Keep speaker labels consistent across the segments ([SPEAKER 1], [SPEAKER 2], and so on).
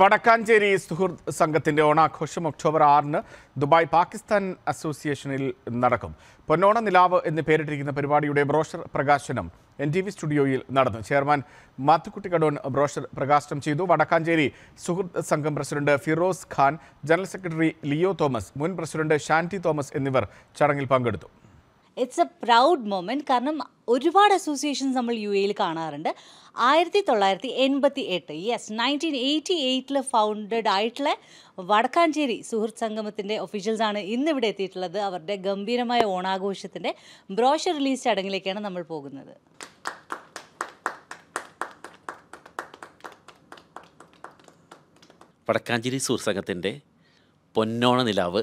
[SPEAKER 1] വടക്കാഞ്ചേരി സുഹൃത്ത് സംഘത്തിൻ്റെ ഓണാഘോഷം ഒക്ടോബർ ആറിന് ദുബായ് പാകിസ്ഥാൻ അസോസിയേഷനിൽ നടക്കും പൊന്നോണ നിലാവ് എന്ന് പേരിട്ടിരിക്കുന്ന പരിപാടിയുടെ ബ്രോഷർ പ്രകാശനം എൻ ടി വി സ്റ്റുഡിയോയിൽ നടന്നു ചെയർമാൻ മാത്തുക്കുട്ടി കടോൺ ബ്രോഷർ പ്രകാശനം ചെയ്തു വടക്കാഞ്ചേരി സുഹൃത്ത് സംഘം president Firoz Khan general secretary Leo Thomas മുൻ പ്രസിഡന്റ് ഷാൻറ്റി തോമസ് എന്നിവർ ചടങ്ങിൽ പങ്കെടുത്തു
[SPEAKER 2] ഇറ്റ്സ് എ പ്രൗഡ് മൊമെന്റ് കാരണം ഒരുപാട് അസോസിയേഷൻസ് നമ്മൾ യു എയിൽ കാണാറുണ്ട് ആയിരത്തി തൊള്ളായിരത്തി എൺപത്തി എട്ട് യെസ് നയൻറ്റീൻ എയ്റ്റി എയ്റ്റിൽ ഫൗണ്ടഡ് ആയിട്ടുള്ള വടക്കാഞ്ചേരി സുഹൃത്ത് സംഗമത്തിൻ്റെ ഒഫീഷ്യൽസാണ് ഇവിടെ എത്തിയിട്ടുള്ളത് അവരുടെ ഗംഭീരമായ ഓണാഘോഷത്തിൻ്റെ ബ്രോഷർ റിലീസ് ചടങ്ങിലേക്കാണ് നമ്മൾ പോകുന്നത്
[SPEAKER 3] വടക്കാഞ്ചേരി സുഹൃത്ത് സംഘത്തിൻ്റെ പൊന്നോണ നിലാവ്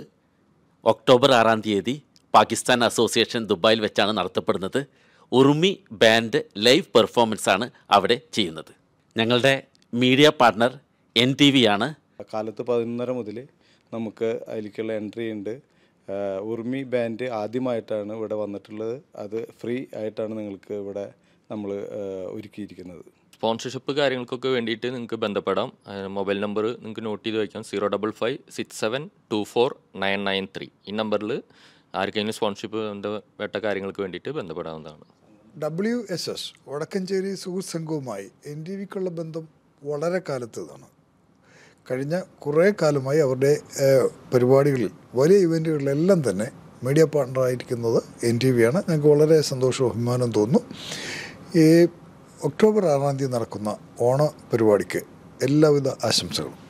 [SPEAKER 3] ഒക്ടോബർ ആറാം തീയതി പാകിസ്ഥാൻ അസോസിയേഷൻ ദുബായിൽ വെച്ചാണ് നടത്തപ്പെടുന്നത് ഉറുമി ബാൻഡ് ലൈവ് പെർഫോമൻസ് ആണ് അവിടെ ചെയ്യുന്നത് ഞങ്ങളുടെ media partner N T V ആണ്
[SPEAKER 4] കാലത്ത് പതിനൊന്നര മുതൽ നമുക്ക് അതിലേക്കുള്ള എൻട്രി ഉണ്ട് ഉർമി ബാൻഡ് ആദ്യമായിട്ടാണ് ഇവിടെ വന്നിട്ടുള്ളത് അത് ഫ്രീ ആയിട്ടാണ് നിങ്ങൾക്ക് ഇവിടെ നമ്മൾ ഒരുക്കിയിരിക്കുന്നത്
[SPEAKER 5] സ്പോൺസർഷിപ്പ് കാര്യങ്ങൾക്കൊക്കെ വേണ്ടിയിട്ട് നിങ്ങൾക്ക് ബന്ധപ്പെടാം മൊബൈൽ നമ്പർ നിങ്ങൾക്ക് നോട്ട് ചെയ്ത് വയ്ക്കാം zero double five six seven two four nine nine three ഈ നമ്പറിൽ ആർക്കെങ്കിലും സ്പോൺഷിപ്പ് വേണ്ട കാര്യങ്ങൾക്ക് വേണ്ടിയിട്ട് ബന്ധപ്പെടാവുന്നതാണ്
[SPEAKER 6] ഡബ്ല്യു എസ് എസ് വടക്കഞ്ചേരി സുഹൃത്ത് സംഘവുമായി എൻ ഡി വിക്കുള്ള ബന്ധം വളരെ കാലത്തേതാണ് കഴിഞ്ഞ കുറേ കാലമായി അവരുടെ പരിപാടികളിൽ വലിയ ഇവൻറ്റുകളിലെല്ലാം തന്നെ മീഡിയ പാർട്ണറായിരിക്കുന്നത് എൻ ടി ആണ് ഞങ്ങൾക്ക് വളരെ സന്തോഷവും അഭിമാനം തോന്നുന്നു
[SPEAKER 4] ഈ ഒക്ടോബർ ആറാം തീയതി നടക്കുന്ന ഓണ പരിപാടിക്ക് എല്ലാവിധ ആശംസകളും